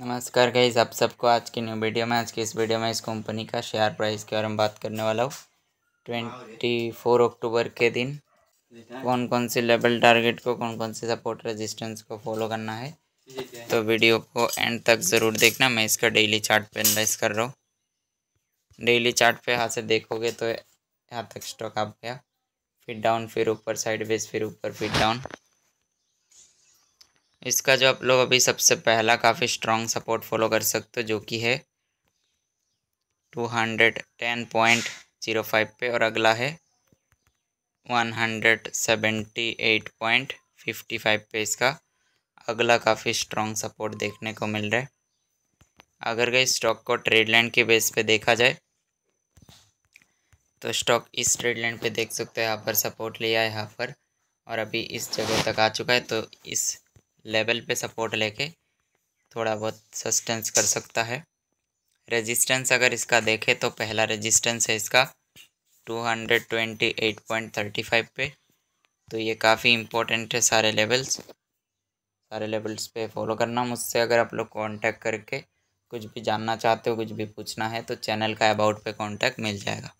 नमस्कार गाइज आप सबको आज की न्यू वीडियो में आज की इस वीडियो में इस कंपनी का शेयर प्राइस के बारे में बात करने वाला हूँ ट्वेंटी फोर अक्टूबर के दिन कौन कौन से लेवल टारगेट को कौन कौन से सपोर्ट रेजिस्टेंस को फॉलो करना है तो वीडियो को एंड तक ज़रूर देखना मैं इसका डेली चार्ट पे एनलाइज कर रहा हूँ डेली चार्ट पे यहाँ से देखोगे तो यहाँ तक स्टॉक आप गया फिर डाउन फिर ऊपर साइड फिर ऊपर फिर डाउन इसका जो आप लोग अभी सबसे पहला काफ़ी स्ट्रॉन्ग सपोर्ट फॉलो कर सकते हो जो कि है two hundred ten point zero five पे और अगला है one hundred seventy eight point fifty five पे इसका अगला काफ़ी स्ट्रॉन्ग सपोर्ट देखने को मिल रहा है अगर गई स्टॉक को ट्रेड लाइन के बेस पे देखा जाए तो स्टॉक इस ट्रेड लाइन पे देख सकते हो यहाँ पर सपोर्ट लिया है यहाँ पर और अभी इस जगह तक आ चुका है तो इस लेवल पे सपोर्ट लेके थोड़ा बहुत सस्टेंस कर सकता है रेजिस्टेंस अगर इसका देखें तो पहला रेजिस्टेंस है इसका 228.35 पे तो ये काफ़ी इम्पोर्टेंट है सारे लेवल्स सारे लेवल्स पे फॉलो करना मुझसे अगर आप लोग कांटेक्ट करके कुछ भी जानना चाहते हो कुछ भी पूछना है तो चैनल का अबाउट पे कांटेक्ट मिल जाएगा